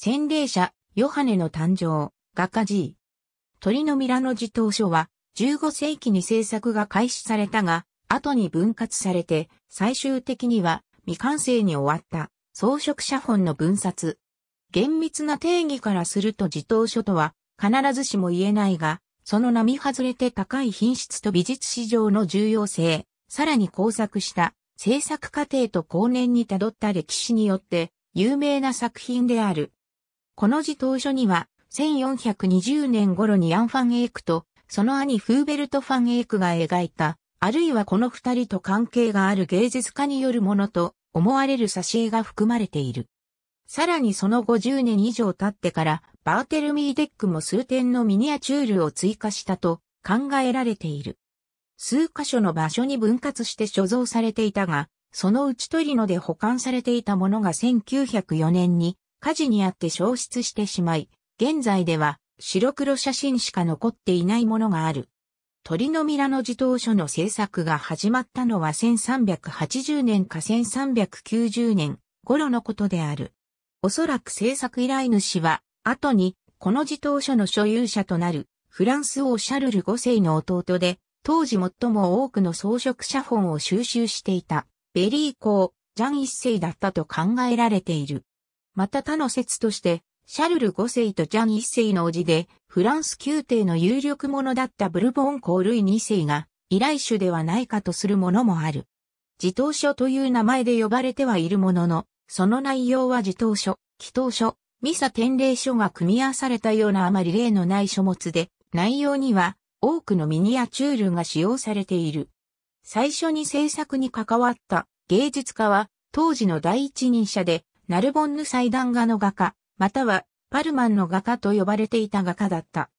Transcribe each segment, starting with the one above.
洗礼者、ヨハネの誕生、画家 G。鳥のミラノ自頭書は、15世紀に制作が開始されたが、後に分割されて、最終的には未完成に終わった装飾写本の分冊。厳密な定義からすると自頭書とは必ずしも言えないが、その波外れて高い品質と美術史上の重要性、さらに工作した制作過程と後年にたどった歴史によって有名な作品である。この字当初には、1420年頃にアン・ファン・エイクと、その兄フーベルト・ファン・エイクが描いた、あるいはこの二人と関係がある芸術家によるものと思われる挿絵が含まれている。さらにその50年以上経ってから、バーテルミーデックも数点のミニアチュールを追加したと考えられている。数箇所の場所に分割して所蔵されていたが、そのうちトリノで保管されていたものが1904年に火事にあって消失してしまい、現在では白黒写真しか残っていないものがある。鳥のミラノ自頭書の制作が始まったのは1380年か1390年頃のことである。おそらく制作依頼主は、後に、この自頭書の所有者となる、フランス王シャルル5世の弟で、当時最も多くの装飾写本を収集していた、ベリー公、ジャン一世だったと考えられている。また他の説として、シャルル5世とジャン1世の叔父で、フランス宮廷の有力者だったブルボン公ルイ2世が、依頼主ではないかとするものもある。自頭書という名前で呼ばれてはいるものの、その内容は自頭書、祈祷書、ミサ典礼書が組み合わされたようなあまり例のない書物で、内容には多くのミニアチュールが使用されている。最初に制作に関わった芸術家は当時の第一人者でナルボンヌ祭壇画の画家、またはパルマンの画家と呼ばれていた画家だった。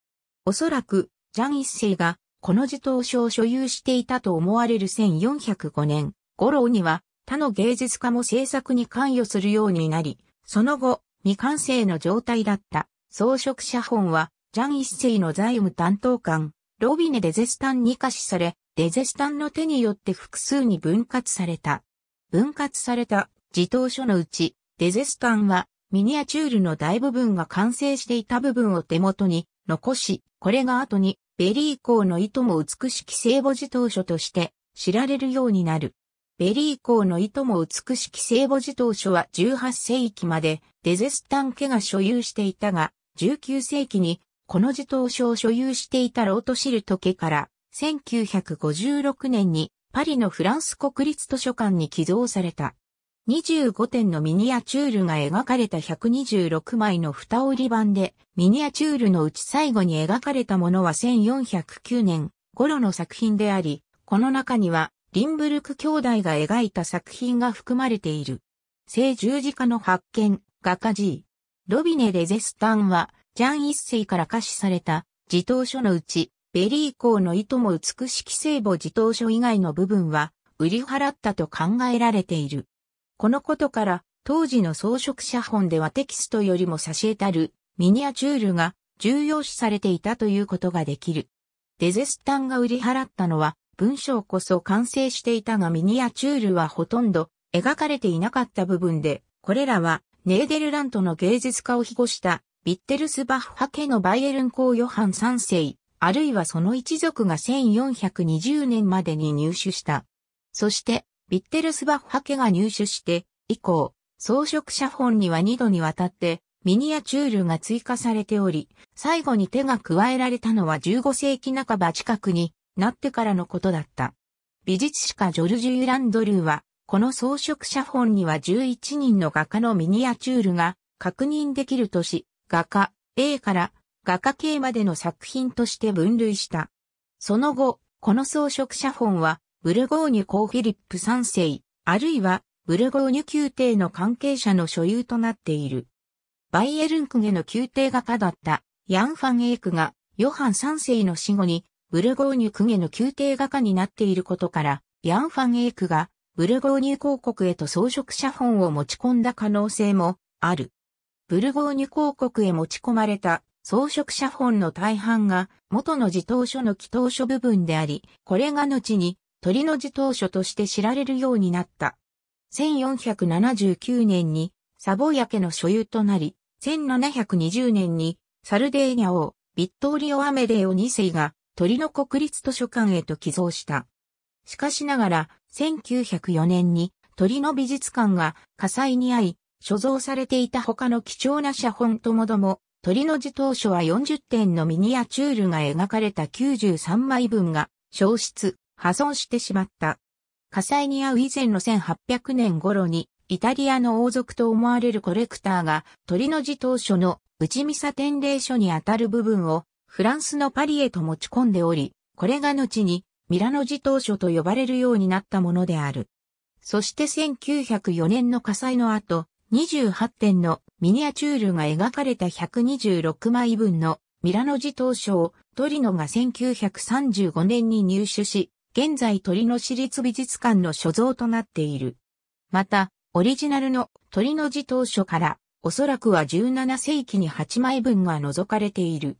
おそらく、ジャン一世がこの自頭書を所有していたと思われる1405年、五郎には他の芸術家も制作に関与するようになり、その後、未完成の状態だった装飾写本は、ジャン一世の財務担当官、ロビネ・デゼスタンに貸しされ、デゼスタンの手によって複数に分割された。分割された自頭書のうち、デゼスタンはミニアチュールの大部分が完成していた部分を手元に残し、これが後にベリー校の糸も美しき聖母児童書として知られるようになる。ベリー校の糸も美しき聖母児童書は18世紀までデゼスタン家が所有していたが、19世紀にこの児童書を所有していたロートシルト家から1956年にパリのフランス国立図書館に寄贈された。25点のミニアチュールが描かれた126枚の蓋折り版で、ミニアチュールのうち最後に描かれたものは1409年頃の作品であり、この中には、リンブルク兄弟が描いた作品が含まれている。聖十字架の発見、画家 G。ロビネ・レゼスタンは、ジャン一世から可視された、自動書のうち、ベリー校の糸も美しき聖母自動書以外の部分は、売り払ったと考えられている。このことから、当時の装飾写本ではテキストよりも差し得たるミニアチュールが重要視されていたということができる。デゼスタンが売り払ったのは文章こそ完成していたがミニアチュールはほとんど描かれていなかった部分で、これらはネーデルラントの芸術家を庇護したビッテルスバッハ家のバイエルン公ヨハン3世、あるいはその一族が1420年までに入手した。そして、ビッテルスバッハ家が入手して以降、装飾写本には2度にわたってミニアチュールが追加されており、最後に手が加えられたのは15世紀半ば近くになってからのことだった。美術史家ジョルジュ・ユランドルーは、この装飾写本には11人の画家のミニアチュールが確認できるとし、画家 A から画家 K までの作品として分類した。その後、この装飾写本はブルゴーニュ公フィリップ3世、あるいはブルゴーニュ宮廷の関係者の所有となっている。バイエルンクゲの宮廷画家だったヤン・ファン・エイクがヨハン3世の死後にブルゴーニュクゲの宮廷画家になっていることから、ヤン・ファン・エイクがブルゴーニュ公国へと装飾写本を持ち込んだ可能性もある。ブルゴーニュ公国へ持ち込まれた装飾写本の大半が元の自頭書の祈祷書部分であり、これが後に鳥の字当初として知られるようになった。1479年にサボヤ家の所有となり、1720年にサルデーニャ王、ビットーリオ・アメデオ2世が鳥の国立図書館へと寄贈した。しかしながら、1904年に鳥の美術館が火災に遭い、所蔵されていた他の貴重な写本ともども、鳥の字当初は40点のミニアチュールが描かれた93枚分が消失。破損してしまった。火災に遭う以前の1800年頃に、イタリアの王族と思われるコレクターが、鳥の字当初の内見差典礼書にあたる部分を、フランスのパリへと持ち込んでおり、これが後に、ミラノ字当初と呼ばれるようになったものである。そして1904年の火災の後、28点のミニアチュールが描かれた126枚分のミラノ字当初をトリノが1935年に入手し、現在鳥の市立美術館の所蔵となっている。また、オリジナルの鳥の字当初から、おそらくは17世紀に8枚分が除かれている。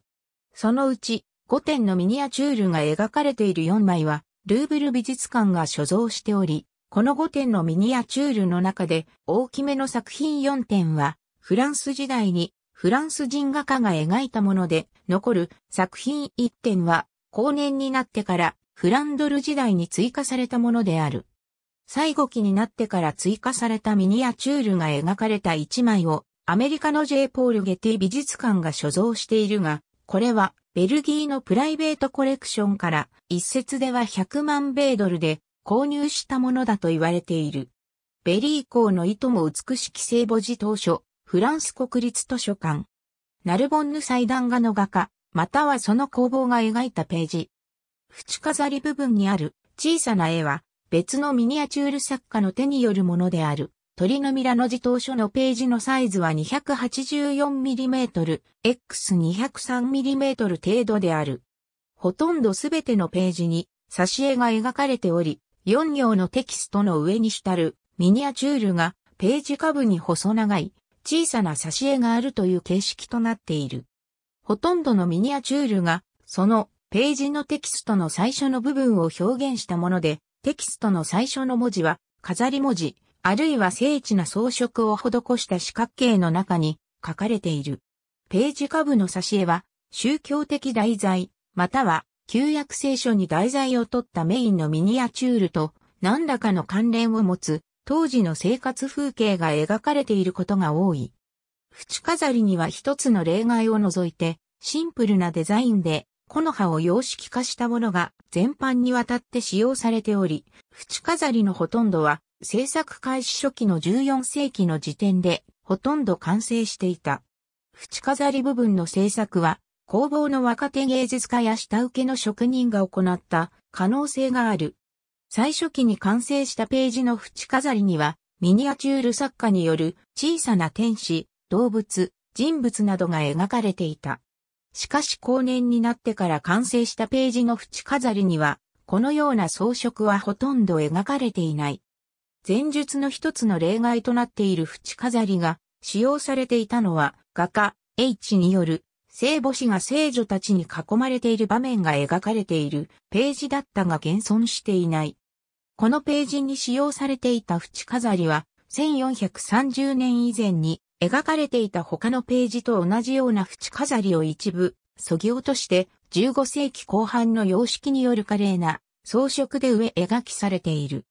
そのうち、5点のミニアチュールが描かれている4枚は、ルーブル美術館が所蔵しており、この5点のミニアチュールの中で大きめの作品4点は、フランス時代にフランス人画家が描いたもので、残る作品1点は、後年になってからフランドル時代に追加されたものである。最後期になってから追加されたミニアチュールが描かれた一枚をアメリカの J. ポール・ゲティ美術館が所蔵しているが、これはベルギーのプライベートコレクションから一説では100万米ドルで購入したものだと言われている。ベリー校の糸も美しき聖母寺当初、フランス国立図書館。ナルボンヌ祭壇画の画家、またはその工房が描いたページ、縁飾り部分にある小さな絵は別のミニアチュール作家の手によるものである。鳥のミラノ自当書のページのサイズは 284mm、X203mm 程度である。ほとんどすべてのページに挿絵が描かれており、4行のテキストの上に浸るミニアチュールがページ下部に細長い小さな挿絵があるという形式となっている。ほとんどのミニアチュールがそのページのテキストの最初の部分を表現したもので、テキストの最初の文字は、飾り文字、あるいは精緻な装飾を施した四角形の中に書かれている。ページ下部の挿絵は、宗教的題材、または、旧約聖書に題材を取ったメインのミニアチュールと、何らかの関連を持つ、当時の生活風景が描かれていることが多い。縁飾りには一つの例外を除いて、シンプルなデザインで木の葉を様式化したものが全般にわたって使用されており、縁飾りのほとんどは制作開始初期の14世紀の時点でほとんど完成していた。縁飾り部分の制作は工房の若手芸術家や下請けの職人が行った可能性がある。最初期に完成したページの縁飾りにはミニアチュール作家による小さな天使、動物、人物などが描かれていた。しかし後年になってから完成したページの縁飾りには、このような装飾はほとんど描かれていない。前述の一つの例外となっている縁飾りが使用されていたのは画家 H による聖母子が聖女たちに囲まれている場面が描かれているページだったが現存していない。このページに使用されていた縁飾りは1430年以前に描かれていた他のページと同じような縁飾りを一部、そぎ落として、15世紀後半の様式による華麗な装飾で上描きされている。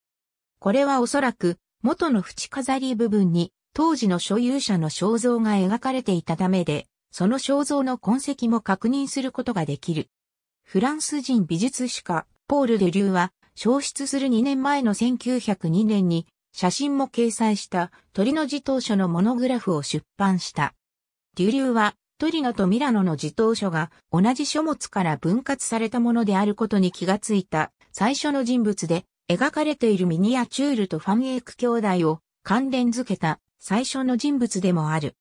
これはおそらく、元の縁飾り部分に、当時の所有者の肖像が描かれていたためで、その肖像の痕跡も確認することができる。フランス人美術史家、ポール・デュリューは、消失する2年前の1902年に、写真も掲載したトリノ自動書のモノグラフを出版した。デュリューはトリノとミラノの自動書が同じ書物から分割されたものであることに気がついた最初の人物で描かれているミニアチュールとファンエイク兄弟を関連づけた最初の人物でもある。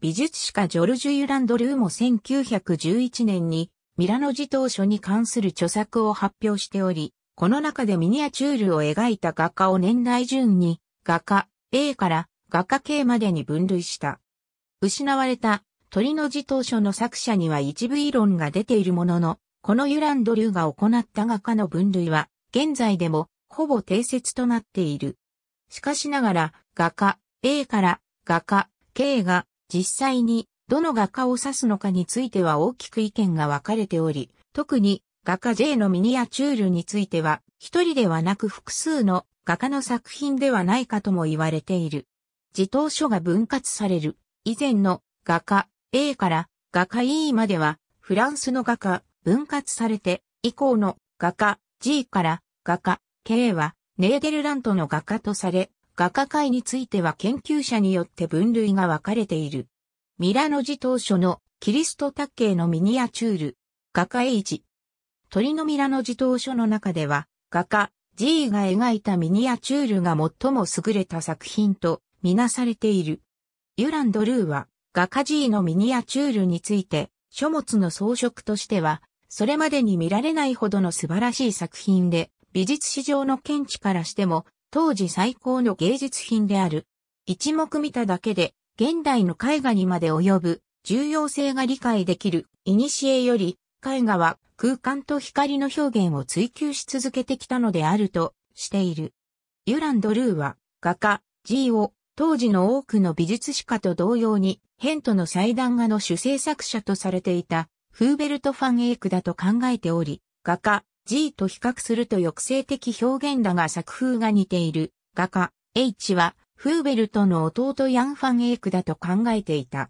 美術史家ジョルジュ・ユランドルーも1911年にミラノ自動書に関する著作を発表しており、この中でミニアチュールを描いた画家を年代順に、画家 A から画家 K までに分類した。失われた鳥の字当初の作者には一部異論が出ているものの、このユランドリューが行った画家の分類は、現在でもほぼ定説となっている。しかしながら、画家 A から画家 K が実際にどの画家を指すのかについては大きく意見が分かれており、特に画家 J のミニアチュールについては、一人ではなく複数の画家の作品ではないかとも言われている。自動書が分割される以前の画家 A から画家 E まではフランスの画家分割されて以降の画家 G から画家 K はネーデルラントの画家とされ画家界については研究者によって分類が分かれている。ミラノ自動書のキリスト卓系のミニアチュール画家 H 鳥のミラの自頭書の中では、画家、ジーが描いたミニアチュールが最も優れた作品とみなされている。ユラン・ドルーは、画家ジーのミニアチュールについて、書物の装飾としては、それまでに見られないほどの素晴らしい作品で、美術史上の見地からしても、当時最高の芸術品である。一目見ただけで、現代の絵画にまで及ぶ、重要性が理解できる、古より、絵画は空間と光の表現を追求し続けてきたのであるとしている。ユラン・ドルーは画家、G を当時の多くの美術史家と同様にヘントの祭壇画の主制作者とされていたフーベルト・ファン・エイクだと考えており、画家、G と比較すると抑制的表現だが作風が似ている。画家、H はフーベルトの弟ヤン・ファン・エイクだと考えていた。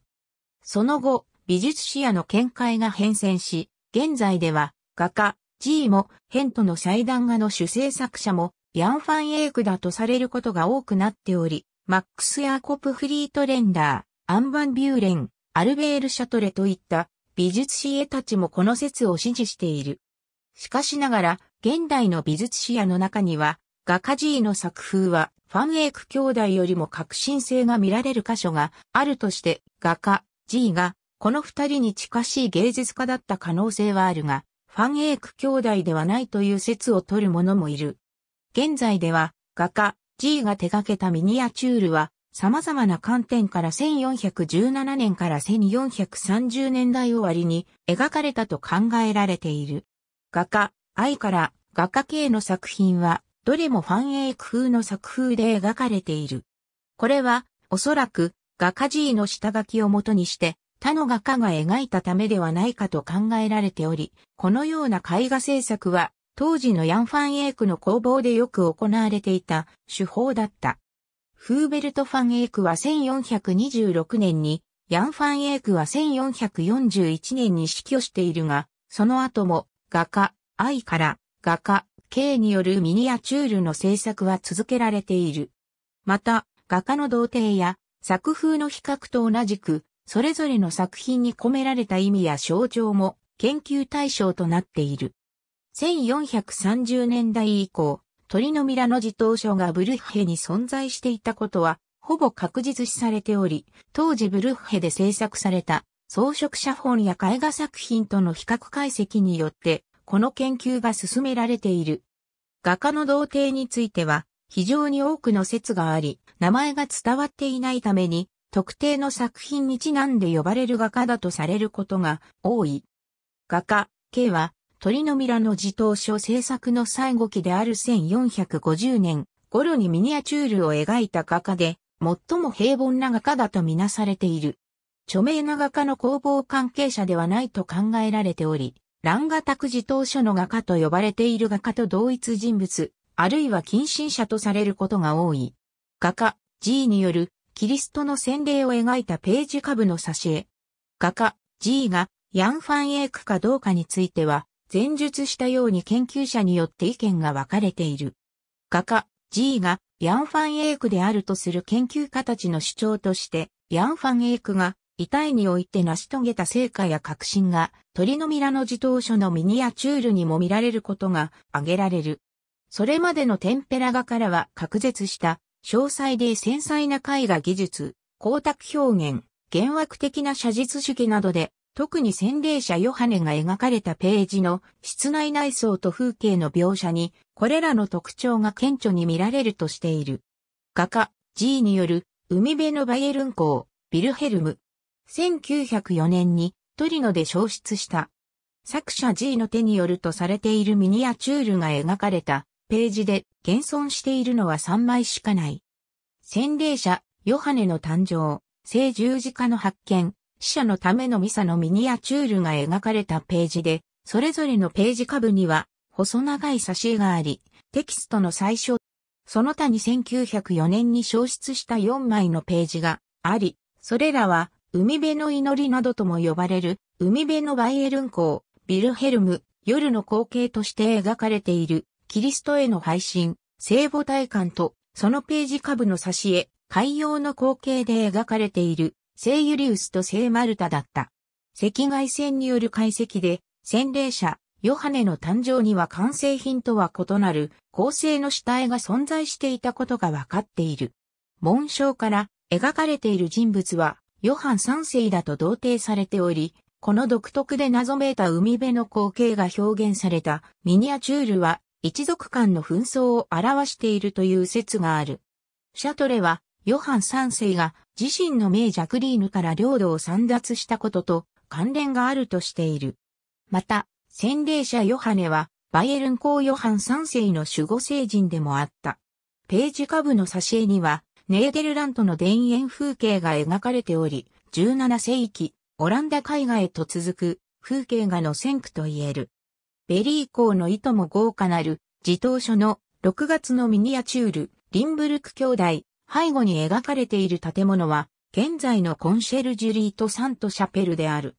その後、美術史やの見解が変遷し、現在では、画家、G も、ヘントの祭壇画の主制作者も、ヤン・ファン・エイクだとされることが多くなっており、マックス・ヤーコプ・フリートレンダー、アン・バン・ビューレン、アルベール・シャトレといった美術史絵たちもこの説を支持している。しかしながら、現代の美術史家の中には、画家 G の作風は、ファン・エイク兄弟よりも革新性が見られる箇所があるとして、画家 G がこの二人に近しい芸術家だった可能性はあるが、ファンエイク兄弟ではないという説を取る者もいる。現在では、画家 G が手掛けたミニアチュールは、様々な観点から1417年から1430年代終わりに描かれたと考えられている。画家、愛から画家系の作品は、どれもファンエイク風の作風で描かれている。これは、おそらく、画家 G の下書きをもとにして、他の画家が描いたためではないかと考えられており、このような絵画制作は当時のヤン・ファン・エイクの工房でよく行われていた手法だった。フーベルト・ファン・エイクは1426年に、ヤン・ファン・エイクは1441年に死去しているが、その後も画家、愛から画家、K によるミニアチュールの制作は続けられている。また、画家の童貞や作風の比較と同じく、それぞれの作品に込められた意味や象徴も研究対象となっている。1430年代以降、鳥のミラの自動書がブルッヘに存在していたことは、ほぼ確実視されており、当時ブルッヘで制作された装飾写本や絵画作品との比較解析によって、この研究が進められている。画家の童貞については、非常に多くの説があり、名前が伝わっていないために、特定の作品にちなんで呼ばれる画家だとされることが多い。画家、K は、鳥のミラの自動書制作の最後期である1450年頃にミニアチュールを描いた画家で、最も平凡な画家だとみなされている。著名な画家の工房関係者ではないと考えられており、蘭画卓自動書の画家と呼ばれている画家と同一人物、あるいは近親者とされることが多い。画家 G によるキリストの洗礼を描いたページ下部の挿絵。画家 G がヤン・ファン・エイクかどうかについては、前述したように研究者によって意見が分かれている。画家 G がヤン・ファン・エイクであるとする研究家たちの主張として、ヤン・ファン・エイクが遺体において成し遂げた成果や革新が、鳥のミラの自動書のミニアチュールにも見られることが挙げられる。それまでのテンペラ画からは隔絶した詳細で繊細な絵画技術、光沢表現、幻惑的な写実主義などで、特に洗礼者ヨハネが描かれたページの室内内装と風景の描写に、これらの特徴が顕著に見られるとしている。画家 G による海辺のバイエルン港、ビルヘルム。1904年にトリノで消失した。作者 G の手によるとされているミニアチュールが描かれたページで現存しているのは3枚しかない。洗礼者、ヨハネの誕生、聖十字架の発見、死者のためのミサのミニアチュールが描かれたページで、それぞれのページ下部には細長い挿絵があり、テキストの最初、その他に1904年に消失した4枚のページがあり、それらは海辺の祈りなどとも呼ばれる海辺のバイエルン港、ビルヘルム、夜の光景として描かれているキリストへの配信、聖母体感と、そのページ下部の挿絵、海洋の光景で描かれている、聖ユリウスと聖マルタだった。赤外線による解析で、洗礼者、ヨハネの誕生には完成品とは異なる構成の死体が存在していたことが分かっている。紋章から描かれている人物は、ヨハン三世だと同定されており、この独特で謎めいた海辺の光景が表現されたミニアチュールは一族間の紛争を表しているという説がある。シャトレは、ヨハン三世が自身の名ジャクリーヌから領土を散奪したことと関連があるとしている。また、洗礼者ヨハネは、バイエルン公ヨハン三世の守護聖人でもあった。ページ下部の挿絵には、ネーデルラントの田園風景が描かれており、17世紀、オランダ海外へと続く風景画の先駆と言える。ベリー校の意図も豪華なる、自動書の6月のミニアチュール、リンブルク兄弟、背後に描かれている建物は、現在のコンシェルジュリーとサントシャペルである。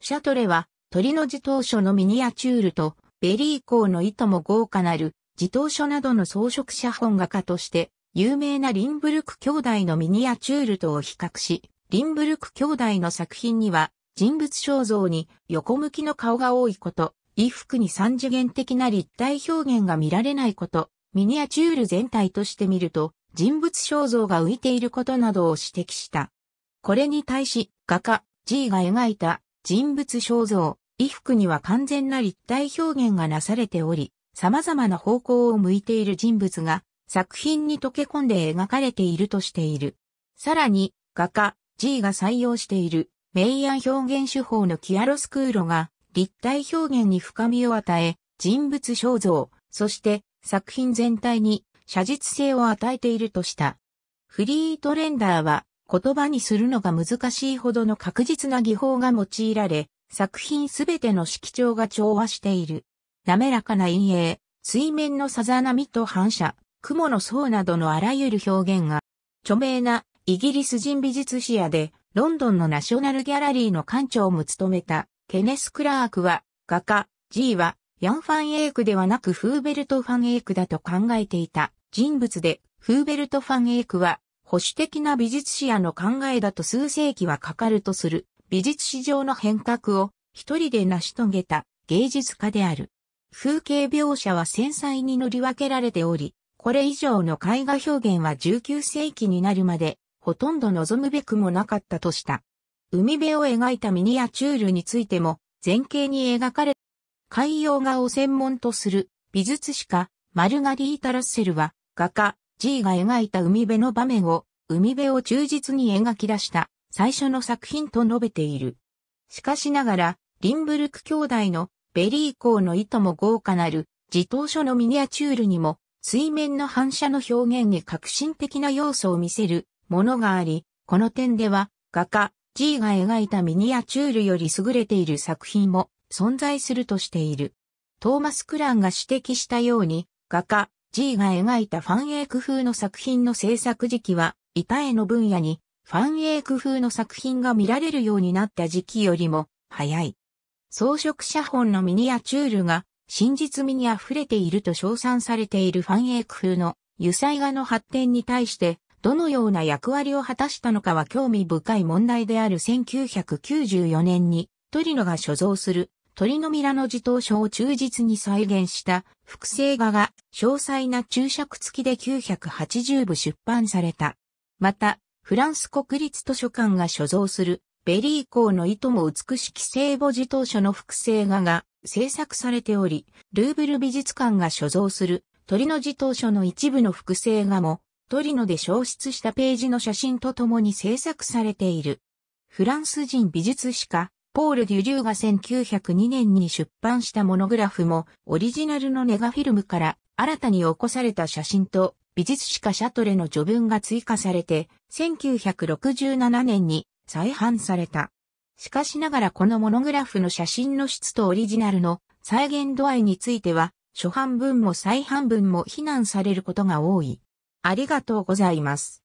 シャトレは、鳥の自動書のミニアチュールと、ベリー校の意図も豪華なる、自動書などの装飾写本画家として、有名なリンブルク兄弟のミニアチュールとを比較し、リンブルク兄弟の作品には、人物肖像に横向きの顔が多いこと、衣服に三次元的な立体表現が見られないこと、ミニアチュール全体として見ると、人物肖像が浮いていることなどを指摘した。これに対し、画家 G が描いた人物肖像、衣服には完全な立体表現がなされており、様々な方向を向いている人物が作品に溶け込んで描かれているとしている。さらに、画家 G が採用している明暗表現手法のキアロスクーロが立体表現に深みを与え、人物肖像、そして作品全体に写実性を与えているとした。フリートレンダーは言葉にするのが難しいほどの確実な技法が用いられ、作品すべての色調が調和している。滑らかな陰影、水面のさざ波と反射、雲の層などのあらゆる表現が、著名なイギリス人美術史家で、ロンドンのナショナルギャラリーの館長も務めたケネス・クラークは、画家、G は、ヤン・ファン・エイクではなくフーベルト・ファン・エイクだと考えていた人物で、フーベルト・ファン・エイクは、保守的な美術史やの考えだと数世紀はかかるとする、美術史上の変革を一人で成し遂げた芸術家である。風景描写は繊細に乗り分けられており、これ以上の絵画表現は19世紀になるまで、ほとんど望むべくもなかったとした。海辺を描いたミニアチュールについても、前景に描かれ、海洋画を専門とする美術史家、マルガリータ・ラッセルは、画家、G が描いた海辺の場面を、海辺を忠実に描き出した最初の作品と述べている。しかしながら、リンブルク兄弟のベリー校の糸も豪華なる自動書のミニアチュールにも水面の反射の表現に革新的な要素を見せるものがあり、この点では画家 G が描いたミニアチュールより優れている作品も存在するとしている。トーマス・クランが指摘したように、画家 G が描いたファンエイク風の作品の制作時期は、板絵の分野にファンエイク風の作品が見られるようになった時期よりも早い。装飾写本のミニアチュールが真実味に溢れていると称賛されているファンエイク風の油彩画の発展に対してどのような役割を果たしたのかは興味深い問題である1994年にトリノが所蔵するトリノミラノ自動書を忠実に再現した複製画が詳細な注釈付きで980部出版された。また、フランス国立図書館が所蔵するベリー校の糸も美しき聖母自動書の複製画が制作されており、ルーブル美術館が所蔵するリノ自動書の一部の複製画もトリノで消失したページの写真とともに制作されている。フランス人美術史家、ポール・デュリューが1902年に出版したモノグラフも、オリジナルのネガフィルムから新たに起こされた写真と、美術史家シャトレの序文が追加されて、1967年に再販された。しかしながらこのモノグラフの写真の質とオリジナルの再現度合いについては、初版文も再版分も非難されることが多い。ありがとうございます。